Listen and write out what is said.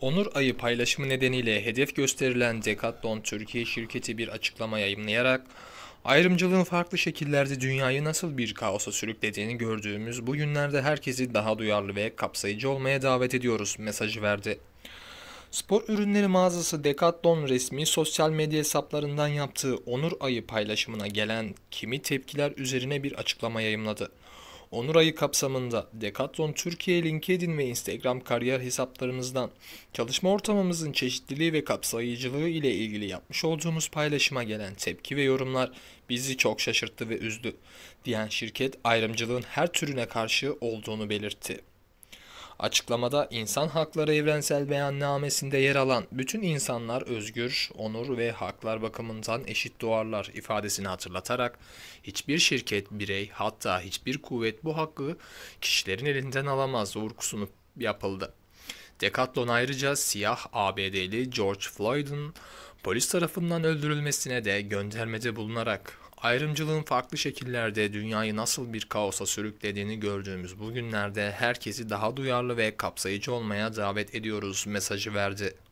Onur Ayı paylaşımı nedeniyle hedef gösterilen Decathlon Türkiye şirketi bir açıklama yayımlayarak ayrımcılığın farklı şekillerde dünyayı nasıl bir kaosa sürüklediğini gördüğümüz bu günlerde herkesi daha duyarlı ve kapsayıcı olmaya davet ediyoruz mesajı verdi. Spor ürünleri mağazası Decathlon resmi sosyal medya hesaplarından yaptığı Onur Ayı paylaşımına gelen kimi tepkiler üzerine bir açıklama yayımladı. Onur ayı kapsamında Decathlon Türkiye LinkedIn ve Instagram kariyer hesaplarımızdan çalışma ortamımızın çeşitliliği ve kapsayıcılığı ile ilgili yapmış olduğumuz paylaşıma gelen tepki ve yorumlar bizi çok şaşırttı ve üzdü diyen şirket ayrımcılığın her türüne karşı olduğunu belirtti. Açıklamada insan Hakları Evrensel Beyannamesi'nde yer alan bütün insanlar özgür, onur ve haklar bakımından eşit doğarlar ifadesini hatırlatarak hiçbir şirket, birey hatta hiçbir kuvvet bu hakkı kişilerin elinden alamaz vurgusunu yapıldı. Decathlon ayrıca siyah ABD'li George Floyd'un polis tarafından öldürülmesine de göndermede bulunarak ayrımcılığın farklı şekillerde dünyayı nasıl bir kaosa sürüklediğini gördüğümüz bugünlerde herkesi daha duyarlı ve kapsayıcı olmaya davet ediyoruz mesajı verdi.